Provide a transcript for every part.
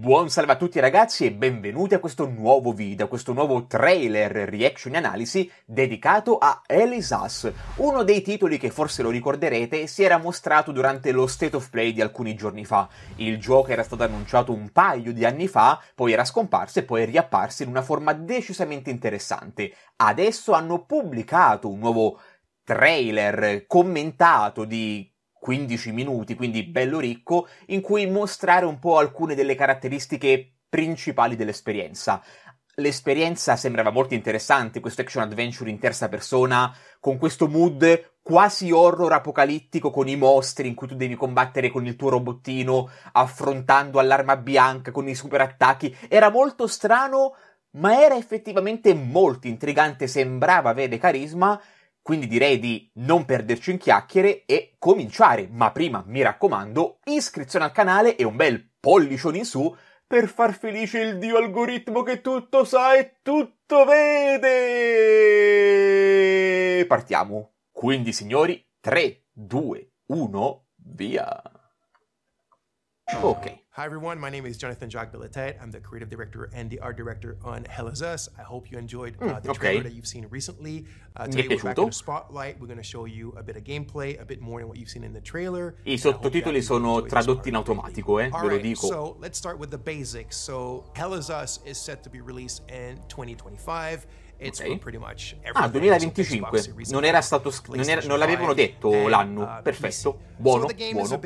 Buon salve a tutti ragazzi e benvenuti a questo nuovo video, a questo nuovo trailer reaction e analisi dedicato a Elisas, uno dei titoli che forse lo ricorderete si era mostrato durante lo State of Play di alcuni giorni fa. Il gioco era stato annunciato un paio di anni fa, poi era scomparso e poi è riapparso in una forma decisamente interessante. Adesso hanno pubblicato un nuovo trailer commentato di 15 minuti, quindi bello ricco, in cui mostrare un po' alcune delle caratteristiche principali dell'esperienza. L'esperienza sembrava molto interessante, questo action adventure in terza persona, con questo mood quasi horror apocalittico con i mostri in cui tu devi combattere con il tuo robottino, affrontando all'arma bianca con i super attacchi. Era molto strano, ma era effettivamente molto intrigante, sembrava avere carisma quindi direi di non perderci in chiacchiere e cominciare, ma prima mi raccomando, iscrizione al canale e un bel pollicione in su per far felice il dio algoritmo che tutto sa e tutto vede. Partiamo. Quindi signori, 3, 2, 1, via. Ok. Hi, everyone. My name is Jonathan Jacques Billetet. I'm the creative director and the art director on Hell Is Us. I hope you enjoyed hmm, uh, the okay. trailer that you've seen recently. Uh, today we're back in the spotlight. We're going to show you a bit of gameplay, a bit more than what you've seen in the trailer. I sottotitoli sono tradotti in automatico, eh? Ve lo dico. So let's start with the basics. So Hell Is Us is set to be released in 2025. Okay. Ah, 2025. Non, era stato, non, non l'avevano detto l'anno. Uh, Perfetto. Buono, buono.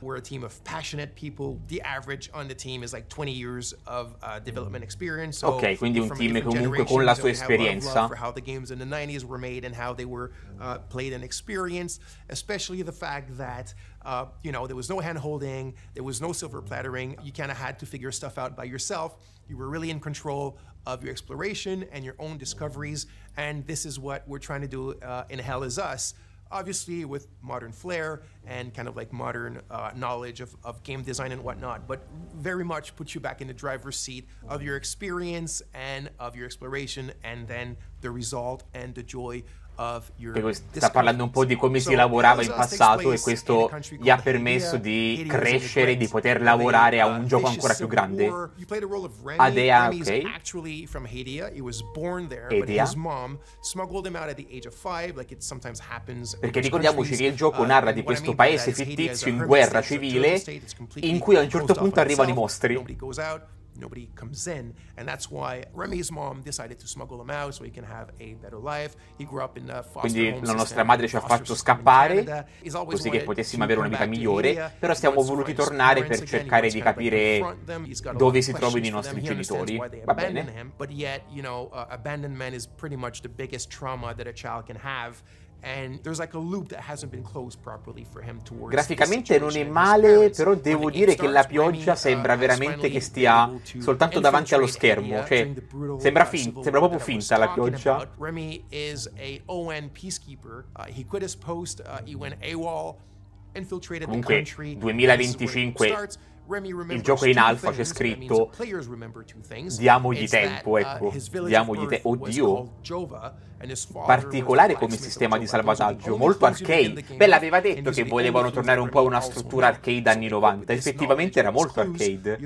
We're a team of passionate people. The average on the team is like 20 years of uh, development experience. So ok, quindi un team comunque con la sua esperienza. For how the games in the 90s were made and how they were uh, played and experienced, especially the fact that Uh, you know, there was no hand holding, there was no silver plattering. You kind of had to figure stuff out by yourself. You were really in control of your exploration and your own discoveries. And this is what we're trying to do uh, in Hell Is Us. Obviously, with modern flair and kind of like modern uh, knowledge of, of game design and whatnot, but very much puts you back in the driver's seat of your experience and of your exploration, and then the result and the joy Che sta parlando un po' di come si lavorava in passato e questo gli ha permesso di crescere, di poter lavorare a uh, un gioco ancora più grande. Adea, ah, ok. Ah. Edea. Perché ricordiamoci che il gioco uh, narra di questo paese fittizio in guerra civile in cui a un certo punto arrivano i mostri nobody comes in. And that's why Remy's mom decided to smuggle him out so he can have a better life. He grew up in a foster Quindi la nostra madre ci ha fatto scappare così che potessimo avere una vita migliore, però siamo voluti tornare per cercare di capire dove si trovano i nostri genitori. Va bene. But yet, you know, uh, abandonment is pretty much the biggest trauma that a child can have. Graficamente non è male, però devo dire che la pioggia uh, sembra veramente che stia soltanto davanti allo schermo, cioè sembra, fin- sembra proprio finta la pioggia. Comunque, 2025 il gioco è in alfa, c'è scritto diamogli tempo, uh, ecco, diamogli tempo, oddio, particolare come sistema di salvataggio, molto arcade, beh l'aveva detto che volevano tornare un po' a una struttura arcade anni 90, effettivamente era molto arcade,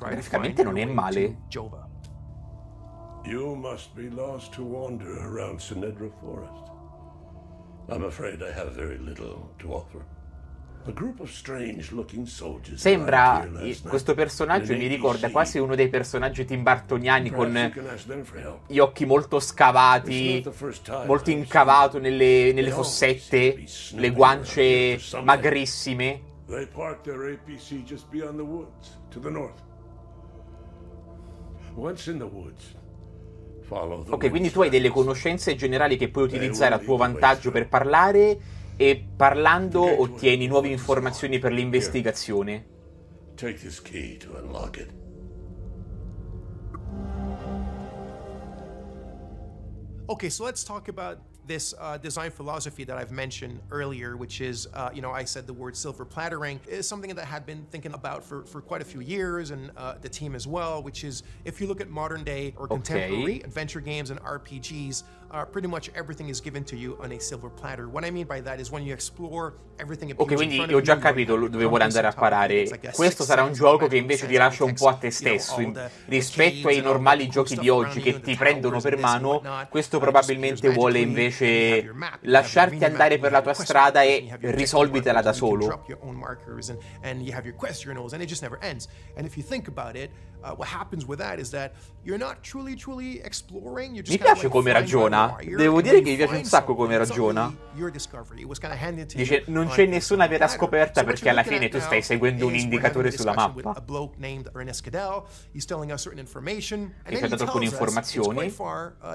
graficamente non è male. You must be lost to wander around Sinedra Forest. I'm afraid I have very little to offer. Sembra questo personaggio mi ricorda quasi uno dei personaggi Tim Bartoniani con gli occhi molto scavati, molto incavato nelle, nelle fossette, le guance magrissime. Ok, quindi tu hai delle conoscenze generali che puoi utilizzare a tuo vantaggio per parlare e parlando ottieni nuove informazioni per l'investigazione. Okay, so let's talk about this uh, design philosophy that I've mentioned earlier, which is, uh, you know, I said the word silver plattering is something that I had been thinking about for, for quite a few years and uh, the team as well, which is if you look at modern day or okay. contemporary adventure games and RPGs, uh, pretty much everything is given to you on a silver platter. What I mean by that is when you explore everything appears Ok, quindi ho già capito dove vuole andare a parare. Questo sarà un gioco che invece ti lascia un po' a te stesso rispetto ai normali giochi di oggi che ti prendono per mano. Questo probabilmente vuole invece lasciarti andare per la tua strada e risolvitela da solo. And you have your quest journals and it just never ends. And if you think about it, Uh, what happens with that is that you're not truly, truly exploring. You're just mi piace like come ragiona. Devo dire che mi piace un sacco come ragiona. Dice non c'è nessuna vera scoperta perché alla fine tu stai seguendo un indicatore sulla mappa. Che ti ha dato alcune informazioni. Uh,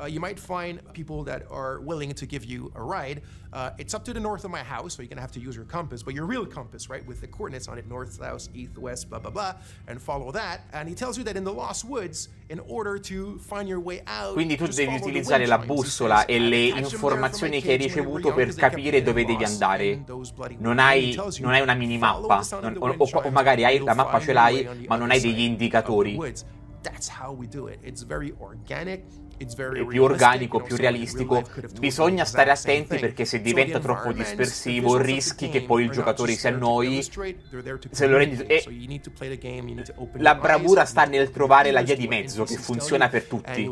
uh, you might find people that are willing to give you a ride. Uh, it's up to the north of my house, so you're gonna have to use your compass, but your real compass, right, with the coordinates on it, north, south, east, west, blah, blah, blah, and follow that. And he tells you that in the Lost Woods, in order to find your way out, Quindi tu devi utilizzare la bussola e le informazioni che hai ricevuto per capire dove devi andare. Non hai, non hai una minimappa, non, o, o, magari hai, la mappa ce l'hai, ma non hai degli indicatori. That's how we do it. It's very organic più organico, più realistico, bisogna stare attenti perché se diventa troppo dispersivo rischi che poi il giocatore si annoi. Se lo rendi... Eh, e la bravura sta nel trovare la via di mezzo che funziona per tutti.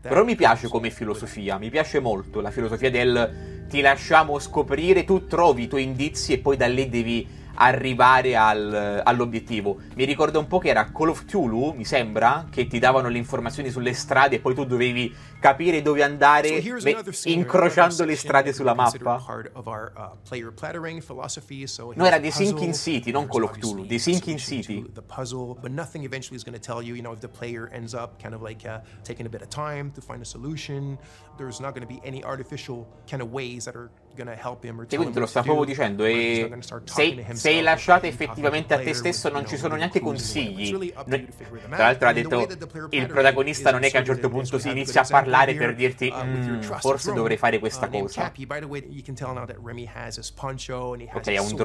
Però mi piace come filosofia, mi piace molto la filosofia del ti lasciamo scoprire, tu trovi i tuoi indizi e poi da lì devi arrivare al, all'obiettivo. Mi ricorda un po' che era Call of Cthulhu, mi sembra, che ti davano le informazioni sulle strade e poi tu dovevi capire dove andare incrociando le strade sulla mappa. Uh, no, era The Sinking City, non Call of Cthulhu, The Sinking City. E quindi te lo sta proprio dicendo, e eh, se, se lasciate effettivamente a te stesso non ci sono neanche consigli. Tra l'altro ha detto il protagonista non è che a un certo punto si inizia a parlare parlare per dirti uh, mm, forse dovrei fare questa uh, cosa. Ok, ha un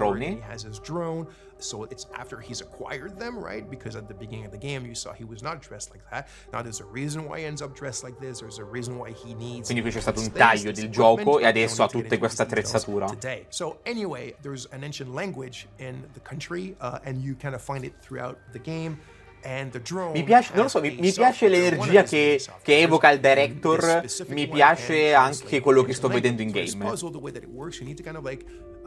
drone. So it's after he's acquired them, right? Because at the beginning of the game, you saw he was not dressed like that. Now there's a reason why he ends up dressed like this. There's a reason why he needs. Quindi qui c'è stato un taglio del gioco e adesso ha tutta questa attrezzatura. So anyway, there's an ancient language in the country, uh, and you kind of find it throughout the game. Mi piace, non lo so, mi, mi piace l'energia che, che, evoca il director, mi piace anche quello che sto vedendo in game.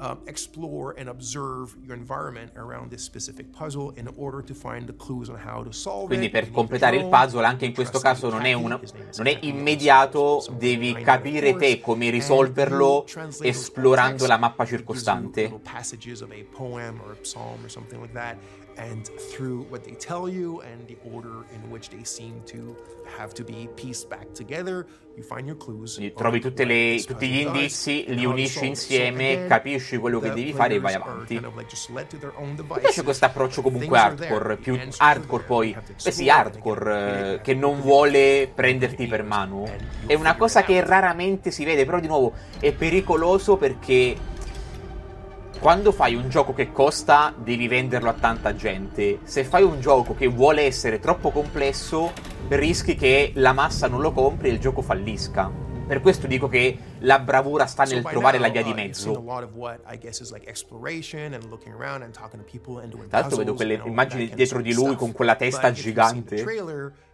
Um, explore and observe your environment around this specific puzzle in order to find the clues on how to solve Quindi it. per completare il puzzle, anche in questo caso non è, una, non è immediato, devi capire te come risolverlo esplorando la mappa circostante. passages of a poem or a psalm or something like that and through what they tell you and the order in which they seem to have to be pieced back together, you find your clues. Trovi le, tutti gli indizi, li unisci insieme, capisci quello che devi fare e vai avanti. Mi piace questo approccio comunque hardcore, più hardcore poi, beh sì hardcore, eh, che non vuole prenderti per mano. È una cosa che raramente si vede, però di nuovo è pericoloso perché quando fai un gioco che costa devi venderlo a tanta gente. Se fai un gioco che vuole essere troppo complesso, rischi che la massa non lo compri e il gioco fallisca. Per questo dico che la bravura sta nel trovare la via di uh, mezzo. Tra l'altro vedo quelle immagini dietro di lui con quella testa gigante.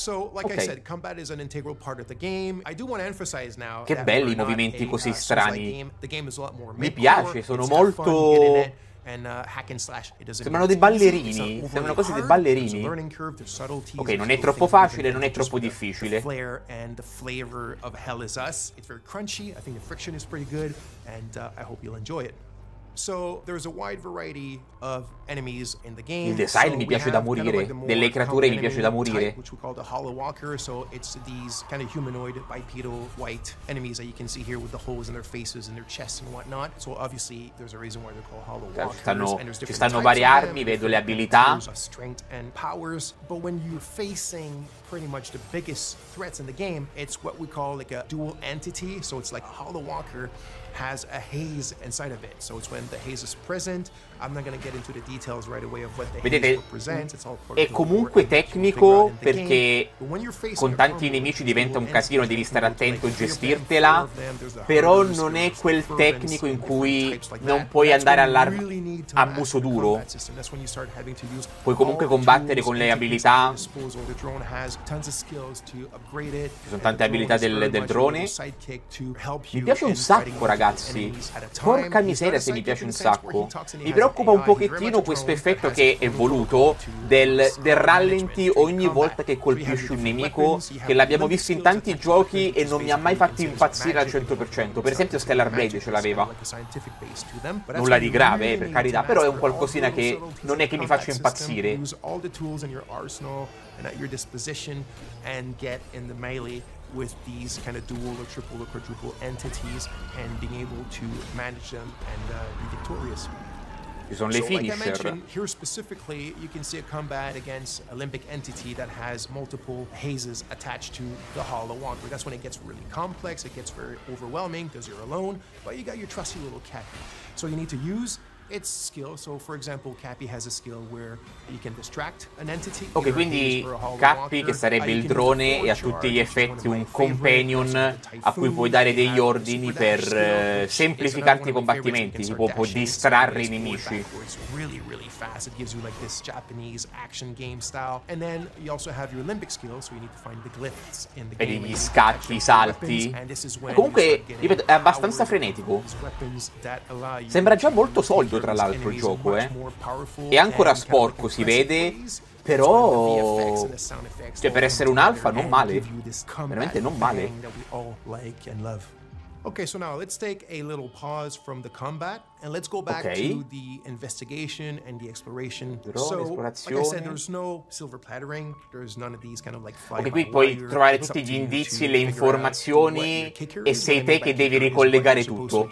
So, like okay. I said, combat is an integral part of the game. I do want to emphasize now Che belli i movimenti così uh, strani. Mi piace, sono molto And, uh, hack and slash. Sembrano dei ballerini, sembrano quasi dei ballerini. Ok, non è troppo facile, non è troppo difficile. crunchy. So there's a wide variety of enemies in the game. Il design so mi piace da morire, kind of like delle creature mi piace da morire. Type, which we call the Hollow Walker, so it's these kind of humanoid bipedal white enemies that you can see here with the holes in their faces and their chests and whatnot. So obviously there's a reason why they're called Hollow Walkers. Ci stanno, ci stanno varie armi, vedo le abilità. Strength and powers, but when you're facing pretty much the biggest threats in the game, it's what we call like a dual entity. So it's like a Hollow Walker has a haze inside of it. So it's when Vedete, è comunque tecnico perché con tanti nemici diventa un casino, devi stare attento e gestirtela, però non è quel tecnico in cui non puoi andare all'arma a muso duro. Puoi comunque combattere con le abilità. Ci sono tante abilità del, del drone. Mi piace un sacco, ragazzi. Porca miseria se mi piace piace un sacco. Mi preoccupa un pochettino questo effetto che è voluto del, del rallenti ogni volta che colpisci un nemico, che l'abbiamo visto in tanti giochi e non mi ha mai fatto impazzire al 100%. Per esempio Stellar Blade ce l'aveva. Nulla di grave, eh, per carità, però è un qualcosina che non è che mi faccia impazzire. with these kind of dual or triple or quadruple entities and being able to manage them and uh, be victorious. only so, finisher. Like I mentioned, here specifically, you can see a combat against Olympic entity that has multiple hazes attached to the Hollow Wanderer. That's when it gets really complex, it gets very overwhelming because you're alone, but you got your trusty little cat. So you need to use Ok, quindi Cappy, che sarebbe ah, il drone, e a tutti gli effetti un companion a cui puoi dare degli ordini per eh, semplificarti i combattimenti, tipo può distrarre i nemici. fast. It gives you like this Japanese action game style. And then you also have your Olympic skills, so you need to find the glyphs in the game. gli scatti, i salti. Comunque, ripeto, è abbastanza frenetico. Sembra già molto solido tra l'altro il gioco, eh. È ancora sporco, si vede, però cioè per essere un alfa non male. Veramente non male. Okay, so now let's take a little pause from the combat and let's go back okay. to the investigation and the exploration. so, like I said, there's no silver plattering, there's none of these kind of like Ok, qui puoi trovare tutti gli indizi, le informazioni e sei te che devi ricollegare tutto.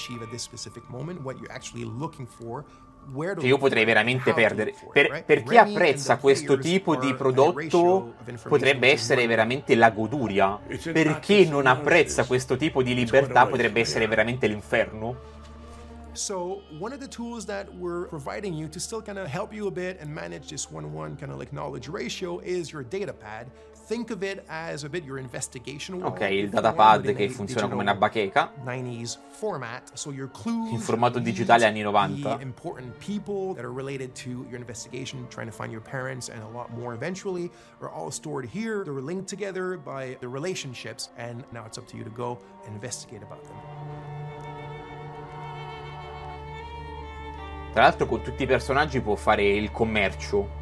Moment, what you're actually looking for che cioè, io potrei veramente perdere. Per, per, chi apprezza questo tipo di prodotto potrebbe essere veramente la goduria, per chi non apprezza questo tipo di libertà potrebbe essere veramente l'inferno. So one of the tools that we're providing you to still kind of help you a bit and manage this one-to-one kind of like knowledge ratio is your data pad. Ok, il datapad che funziona come una bacheca in formato digitale anni 90. Tra l'altro con tutti i personaggi può fare il commercio,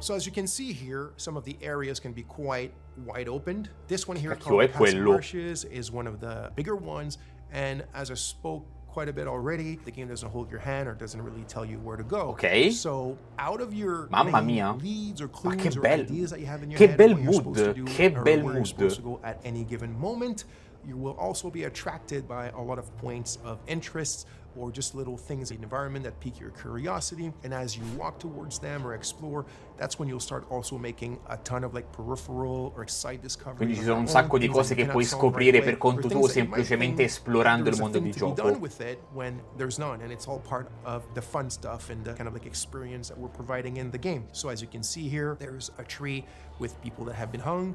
So as you can see here, some of the areas can be quite wide opened. This one here called Marshes is one of the bigger ones. And as I spoke quite a bit already, the game doesn't hold your hand or doesn't really tell you where to go. Okay. So out of your Mamma mia. leads or ah, clues ah, or ideas that you have in your head, what you're mood. supposed to do or where mood. you're supposed to go at any given moment, you will also be attracted by a lot of points of interest or just little things in the environment that pique your curiosity. And as you walk towards them or explore, that's when you'll start also making a ton of like peripheral or side discoveries. Quindi ci sono un sacco di cose che puoi scoprire per conto tuo semplicemente esplorando il mondo di gioco. done with it when there's none and it's all part of the fun stuff and the kind of like experience that we're providing in the game. So as you can see here, there's a tree with people that have been hung,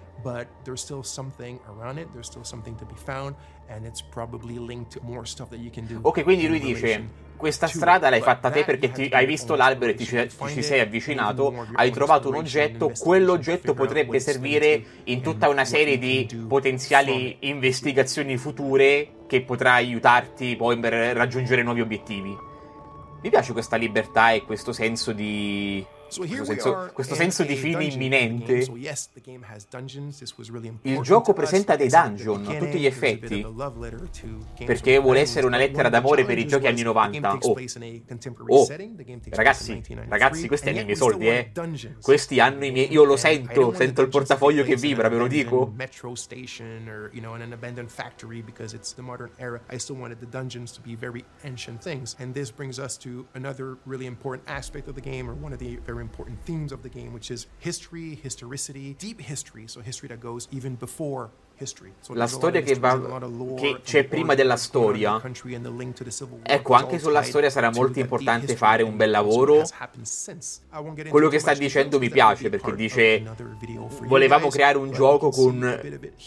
but there's still something around it, there's still something to be found, and it's probably linked to more stuff that you can do. Ok, quindi lui dice: Questa strada l'hai fatta te perché ti, hai visto l'albero e ti, ti, ci sei avvicinato, hai trovato un oggetto, quell'oggetto potrebbe servire in tutta una serie di potenziali investigazioni future che potrà aiutarti poi per raggiungere nuovi obiettivi. Mi piace questa libertà e questo senso di questo, senso di fine imminente. Il gioco presenta dei dungeon a tutti gli effetti, perché vuole essere una lettera d'amore per i giochi anni 90. Oh, oh. ragazzi, ragazzi, questi hanno i miei soldi, eh. Questi hanno i miei... Io lo sento, sento il portafoglio che vibra, ve lo dico. Really important aspect of the game, or one of the very important themes of the game, which is history, historicity, deep history, so history that goes even before La storia che, va, che c'è prima della storia. Ecco, anche sulla storia sarà molto importante fare un bel lavoro. Quello che sta dicendo mi piace perché dice volevamo creare un gioco con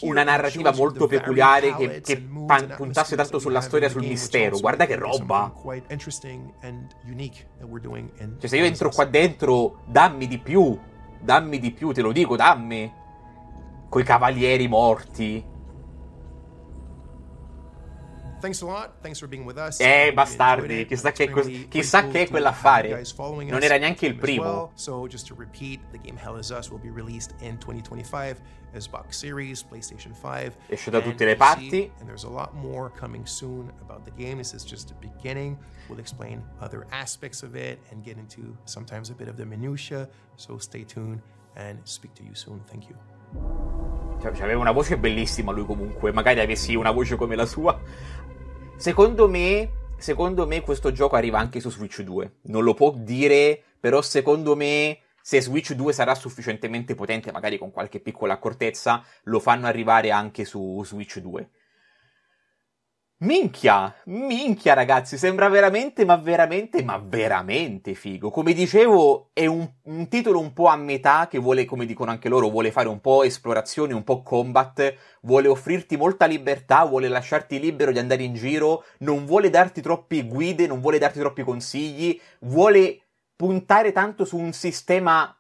una narrativa molto peculiare che, che puntasse tanto sulla storia, sul mistero. Guarda che roba! Cioè se io entro qua dentro, dammi di più, dammi di più, te lo dico, dammi coi cavalieri morti. Eh, bastardi, chissà che, cos- chissà che quell'affare. Non era neanche il primo. So, just to repeat, game Hell Is in 2025 as box series, PlayStation 5. Esce da tutte le parti. And there's a lot more coming soon about the game. This is just the beginning. We'll explain other aspects of it and get into sometimes a bit of the minutia. So stay tuned and speak to you soon. Thank you. Cioè, cioè, aveva una voce bellissima lui comunque, magari avessi una voce come la sua. Secondo me, secondo me questo gioco arriva anche su Switch 2. Non lo può dire, però secondo me se Switch 2 sarà sufficientemente potente, magari con qualche piccola accortezza, lo fanno arrivare anche su Switch 2. Minchia, minchia ragazzi, sembra veramente, ma veramente, ma veramente figo. Come dicevo, è un, un, titolo un po' a metà che vuole, come dicono anche loro, vuole fare un po' esplorazione, un po' combat, vuole offrirti molta libertà, vuole lasciarti libero di andare in giro, non vuole darti troppe guide, non vuole darti troppi consigli, vuole puntare tanto su un sistema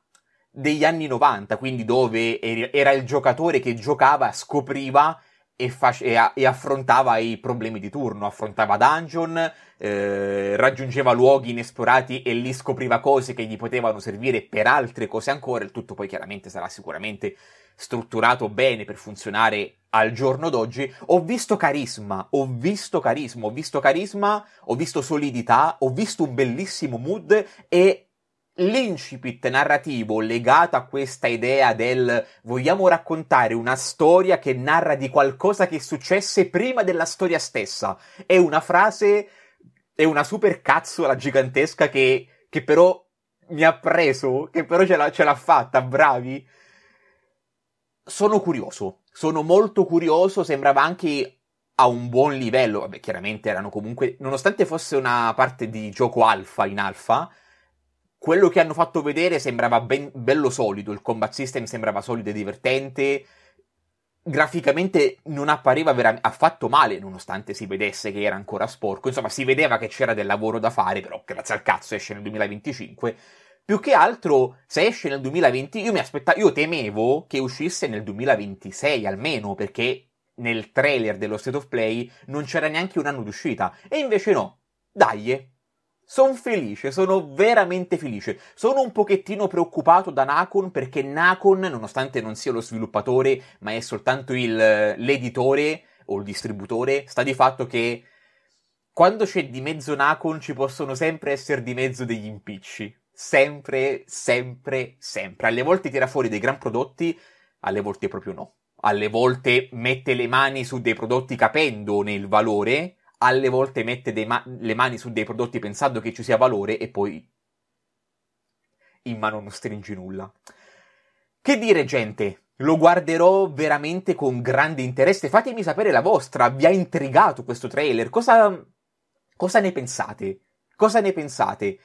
degli anni 90, quindi dove era il giocatore che giocava, scopriva e, fac- e, a- e, affrontava i problemi di turno, affrontava dungeon, eh, raggiungeva luoghi inesplorati e lì scopriva cose che gli potevano servire per altre cose ancora. Il tutto poi chiaramente sarà sicuramente strutturato bene per funzionare al giorno d'oggi. Ho visto carisma, ho visto carisma, ho visto carisma, ho visto solidità, ho visto un bellissimo mood e l'incipit narrativo legato a questa idea del vogliamo raccontare una storia che narra di qualcosa che successe prima della storia stessa è una frase, è una super cazzola gigantesca che, che però mi ha preso, che però ce l'ha, ce l'ha fatta, bravi. Sono curioso, sono molto curioso, sembrava anche a un buon livello, vabbè chiaramente erano comunque, nonostante fosse una parte di gioco alfa in alfa, quello che hanno fatto vedere sembrava ben, bello solido, il combat system sembrava solido e divertente, graficamente non appariva vera- affatto male, nonostante si vedesse che era ancora sporco, insomma si vedeva che c'era del lavoro da fare, però grazie al cazzo esce nel 2025. Più che altro, se esce nel 2020, io mi aspettavo, io temevo che uscisse nel 2026 almeno, perché nel trailer dello State of Play non c'era neanche un anno d'uscita, e invece no, dai, sono felice, sono veramente felice. Sono un pochettino preoccupato da Nakon perché Nakon, nonostante non sia lo sviluppatore, ma è soltanto il, l'editore o il distributore, sta di fatto che quando c'è di mezzo Nakon ci possono sempre essere di mezzo degli impicci. Sempre, sempre, sempre. Alle volte tira fuori dei gran prodotti, alle volte proprio no. Alle volte mette le mani su dei prodotti capendone il valore, alle volte mette ma- le mani su dei prodotti pensando che ci sia valore e poi in mano non stringi nulla. Che dire, gente? Lo guarderò veramente con grande interesse. Fatemi sapere la vostra. Vi ha intrigato questo trailer? Cosa, cosa ne pensate? Cosa ne pensate?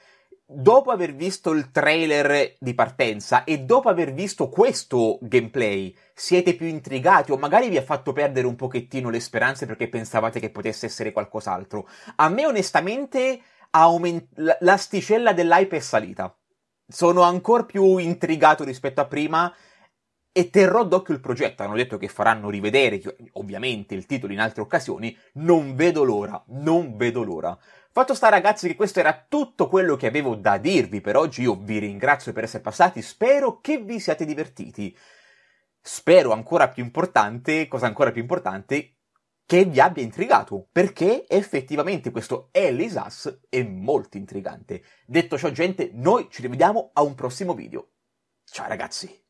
dopo aver visto il trailer di partenza e dopo aver visto questo gameplay, siete più intrigati o magari vi ha fatto perdere un pochettino le speranze perché pensavate che potesse essere qualcos'altro? A me onestamente aument- l'asticella dell'hype è salita. Sono ancora più intrigato rispetto a prima e terrò d'occhio il progetto. Hanno detto che faranno rivedere ovviamente il titolo in altre occasioni. Non vedo l'ora, non vedo l'ora. Fatto sta ragazzi che questo era tutto quello che avevo da dirvi per oggi. Io vi ringrazio per essere passati, spero che vi siate divertiti. Spero ancora più importante, cosa ancora più importante, che vi abbia intrigato, perché effettivamente questo Alice è molto intrigante. Detto ciò gente, noi ci rivediamo a un prossimo video. Ciao ragazzi!